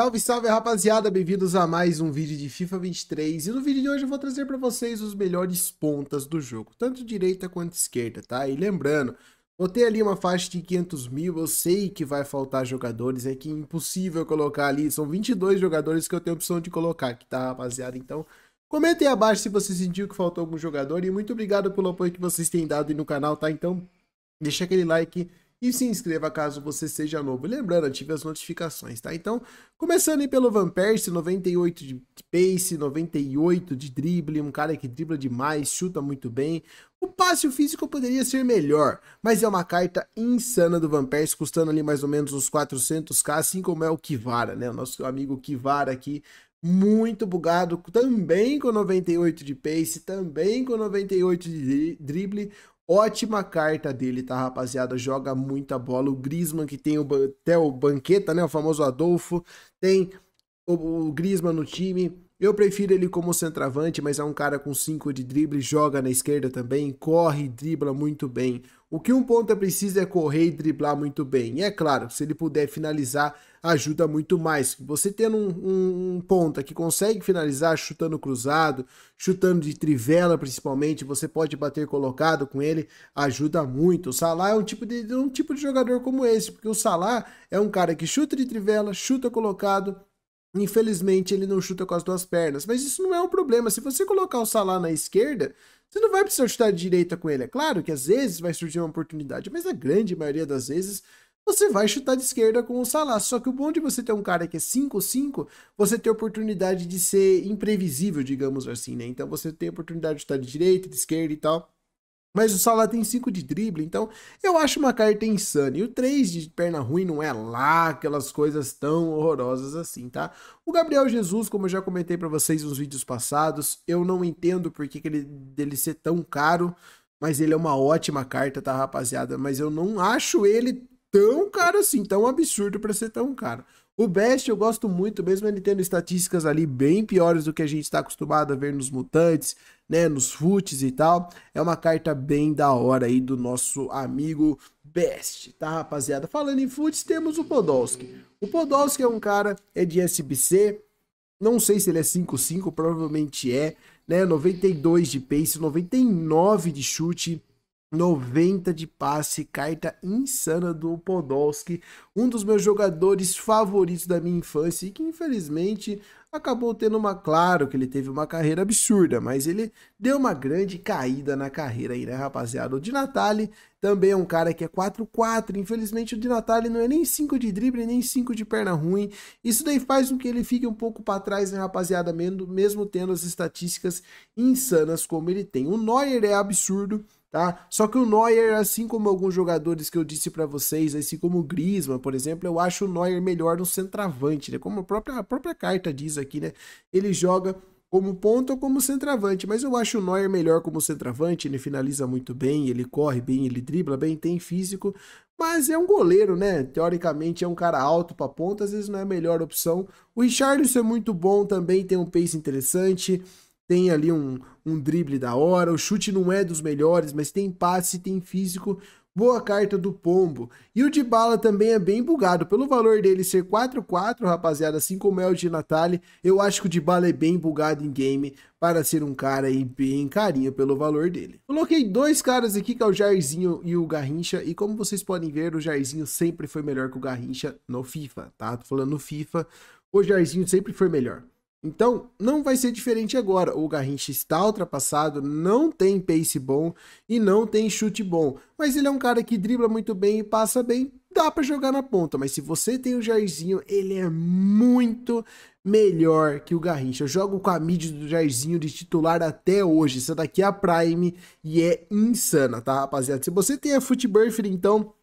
Salve, salve rapaziada, bem-vindos a mais um vídeo de FIFA 23 e no vídeo de hoje eu vou trazer para vocês os melhores pontas do jogo, tanto direita quanto esquerda, tá? E lembrando, botei ali uma faixa de 500 mil, eu sei que vai faltar jogadores, é que é impossível colocar ali, são 22 jogadores que eu tenho opção de colocar aqui, tá rapaziada? Então comentem abaixo se você sentiu que faltou algum jogador e muito obrigado pelo apoio que vocês têm dado aí no canal, tá? Então deixa aquele like e se inscreva caso você seja novo. Lembrando, ative as notificações, tá? Então, começando aí pelo Van Persie, 98 de pace, 98 de drible, um cara que dribla demais, chuta muito bem. O passe físico poderia ser melhor, mas é uma carta insana do Van Persie, custando ali mais ou menos uns 400k, assim como é o Kivara, né? O nosso amigo Kivara aqui muito bugado, também com 98 de pace, também com 98 de drible, Ótima carta dele, tá, rapaziada? Joga muita bola. O Griezmann, que tem o, até o Banqueta, né? O famoso Adolfo. Tem o, o Griezmann no time. Eu prefiro ele como centroavante, mas é um cara com 5 de drible, joga na esquerda também, corre e dribla muito bem. O que um ponta precisa é correr e driblar muito bem. E é claro, se ele puder finalizar, ajuda muito mais. Você tendo um, um, um ponta que consegue finalizar chutando cruzado, chutando de trivela principalmente, você pode bater colocado com ele, ajuda muito. O Salah é um tipo de, um tipo de jogador como esse, porque o Salah é um cara que chuta de trivela, chuta colocado, Infelizmente ele não chuta com as duas pernas, mas isso não é um problema. Se você colocar o Salah na esquerda, você não vai precisar chutar de direita com ele. É claro que às vezes vai surgir uma oportunidade, mas na grande maioria das vezes você vai chutar de esquerda com o Salah. Só que o bom de você ter um cara que é 5-5, você tem a oportunidade de ser imprevisível, digamos assim, né? Então você tem a oportunidade de chutar de direita, de esquerda e tal. Mas o Salah tem 5 de drible, então eu acho uma carta insana. E o 3 de perna ruim não é lá aquelas coisas tão horrorosas assim, tá? O Gabriel Jesus, como eu já comentei para vocês nos vídeos passados, eu não entendo por que, que ele, dele ser tão caro, mas ele é uma ótima carta, tá, rapaziada? Mas eu não acho ele tão caro assim, tão absurdo para ser tão caro. O Best eu gosto muito, mesmo ele tendo estatísticas ali bem piores do que a gente está acostumado a ver nos mutantes, né, nos futs e tal. É uma carta bem da hora aí do nosso amigo Best, tá, rapaziada? Falando em futs, temos o Podolski. O Podolski é um cara, é de SBC, não sei se ele é 5-5, provavelmente é, né, 92 de pace, 99 de chute, 90 de passe, carta insana do Podolski, um dos meus jogadores favoritos da minha infância e que infelizmente acabou tendo uma, claro que ele teve uma carreira absurda, mas ele deu uma grande caída na carreira aí, né, rapaziada? O Di Natale também é um cara que é 4-4, infelizmente o Di Natale não é nem 5 de drible, nem 5 de perna ruim, isso daí faz com que ele fique um pouco para trás, né, rapaziada, mesmo, mesmo tendo as estatísticas insanas como ele tem. O Neuer é absurdo, tá? Só que o Neuer, assim como alguns jogadores que eu disse para vocês, assim como o Griezmann, por exemplo, eu acho o Neuer melhor no centroavante, né? Como a própria, a própria carta diz aqui, né? Ele joga como ponta ou como centroavante, mas eu acho o Neuer melhor como centroavante, ele finaliza muito bem, ele corre bem, ele dribla bem, tem físico, mas é um goleiro, né? Teoricamente é um cara alto para ponta, às vezes não é a melhor opção. O Richarlison é muito bom também, tem um pace interessante tem ali um, um drible da hora, o chute não é dos melhores, mas tem passe, tem físico, boa carta do Pombo. E o de bala também é bem bugado, pelo valor dele ser 4-4, rapaziada, assim como é o de Natali, eu acho que o de bala é bem bugado em game, para ser um cara aí bem carinho pelo valor dele. Coloquei dois caras aqui, que é o Jairzinho e o Garrincha, e como vocês podem ver, o Jairzinho sempre foi melhor que o Garrincha no FIFA, tá? Tô falando no FIFA, o Jairzinho sempre foi melhor. Então, não vai ser diferente agora. O Garrincha está ultrapassado, não tem pace bom e não tem chute bom. Mas ele é um cara que dribla muito bem e passa bem, dá para jogar na ponta. Mas se você tem o Jairzinho, ele é muito melhor que o Garrincha. Eu jogo com a mid do Jairzinho de titular até hoje. Essa daqui é a Prime e é insana, tá, rapaziada? Se você tem a Footburfer, então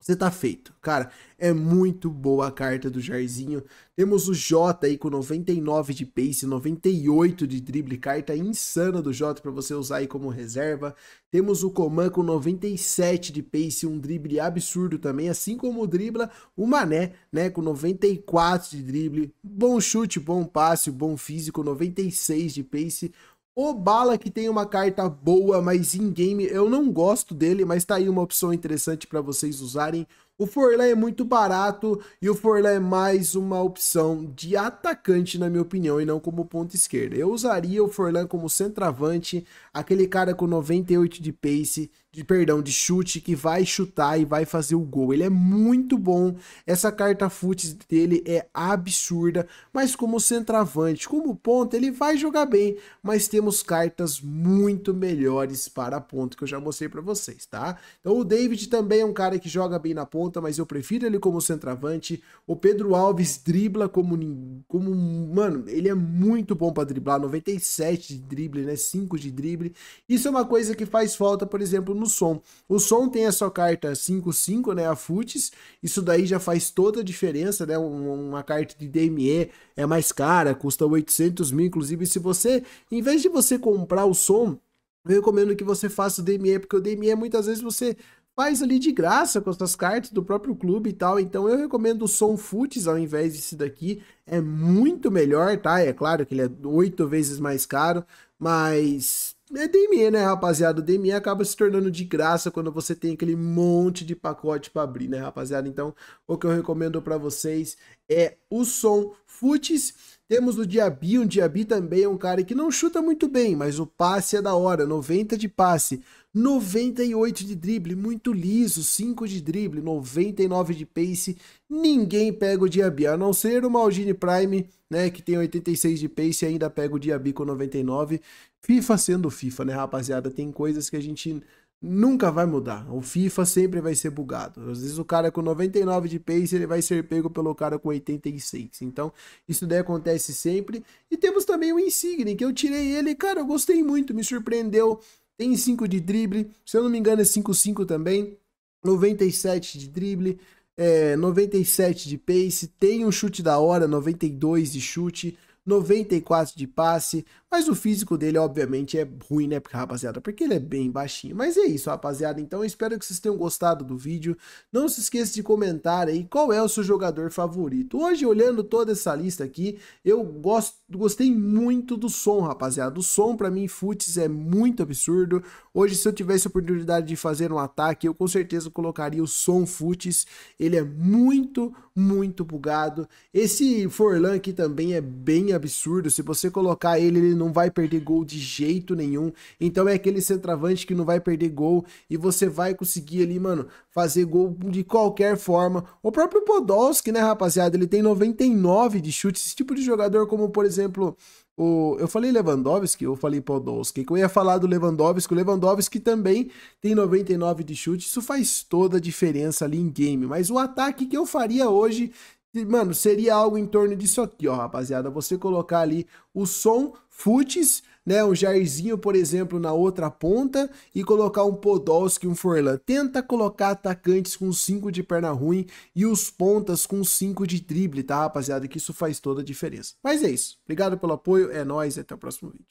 você tá feito. Cara, é muito boa a carta do Jarzinho Temos o Jota aí com 99 de pace, 98 de drible, carta insana do Jota para você usar aí como reserva. Temos o Coman com 97 de pace, um drible absurdo também, assim como o dribla o Mané, né, com 94 de drible. Bom chute, bom passe, bom físico, 96 de pace, o Bala que tem uma carta boa, mas em game eu não gosto dele, mas tá aí uma opção interessante para vocês usarem. O Forlan é muito barato e o Forlan é mais uma opção de atacante, na minha opinião, e não como ponta esquerda. Eu usaria o Forlan como centroavante, aquele cara com 98 de pace, de perdão, de chute, que vai chutar e vai fazer o gol. Ele é muito bom, essa carta fute dele é absurda, mas como centroavante, como ponta, ele vai jogar bem, mas temos cartas muito melhores para ponto, que eu já mostrei para vocês, tá? Então o David também é um cara que joga bem na ponta, ponta, mas eu prefiro ele como centroavante. O Pedro Alves dribla como. como mano, ele é muito bom para driblar. 97 de drible, né? 5 de drible. Isso é uma coisa que faz falta, por exemplo, no som. O som tem a sua carta 5-5, né? A Futs. Isso daí já faz toda a diferença, né? Uma carta de DME é mais cara, custa 800 mil. Inclusive, se você, em vez de você comprar o som, eu recomendo que você faça o DME, porque o DME muitas vezes você faz ali de graça com essas suas cartas do próprio clube e tal. Então eu recomendo o Som Futs ao invés desse daqui. É muito melhor, tá? É claro que ele é oito vezes mais caro, mas é DME, né, rapaziada? O DME acaba se tornando de graça quando você tem aquele monte de pacote para abrir, né, rapaziada? Então, o que eu recomendo para vocês é o som Futis. Temos o Diaby, um Diaby também é um cara que não chuta muito bem, mas o passe é da hora, 90 de passe, 98 de drible, muito liso, 5 de drible, 99 de pace, ninguém pega o Diaby, a não ser o Maldini Prime, né, que tem 86 de pace e ainda pega o Diaby com 99. FIFA sendo FIFA, né, rapaziada, tem coisas que a gente nunca vai mudar. O FIFA sempre vai ser bugado. Às vezes o cara com 99 de pace, ele vai ser pego pelo cara com 86. Então, isso daí acontece sempre. E temos também o Insigne, que eu tirei ele, cara, eu gostei muito, me surpreendeu. Tem 5 de drible, se eu não me engano é 5-5 também. 97 de drible, é, 97 de pace, tem um chute da hora, 92 de chute. 94 de passe, mas o físico dele, obviamente, é ruim, né, rapaziada? Porque ele é bem baixinho. Mas é isso, rapaziada. Então, espero que vocês tenham gostado do vídeo. Não se esqueça de comentar aí qual é o seu jogador favorito. Hoje, olhando toda essa lista aqui, eu gosto, gostei muito do som, rapaziada. O som, para mim, futs é muito absurdo. Hoje, se eu tivesse a oportunidade de fazer um ataque, eu com certeza colocaria o som futs. Ele é muito, muito bugado. Esse Forlan aqui também é bem absurdo. Se você colocar ele, ele não vai perder gol de jeito nenhum. Então é aquele centroavante que não vai perder gol e você vai conseguir ali, mano, fazer gol de qualquer forma. O próprio Podolski, né, rapaziada, ele tem 99 de chute. Esse tipo de jogador, como por exemplo, o, eu falei Lewandowski, eu falei Podolski. Que eu ia falar do Lewandowski. O Lewandowski também tem 99 de chute. Isso faz toda a diferença ali em game. Mas o ataque que eu faria hoje Mano, seria algo em torno disso aqui, ó, rapaziada. Você colocar ali o som futs, né? Um Jairzinho, por exemplo, na outra ponta e colocar um Podolski, um Forlan. Tenta colocar atacantes com 5 de perna ruim e os pontas com 5 de drible, tá, rapaziada? Que isso faz toda a diferença. Mas é isso. Obrigado pelo apoio, é nóis, até o próximo vídeo.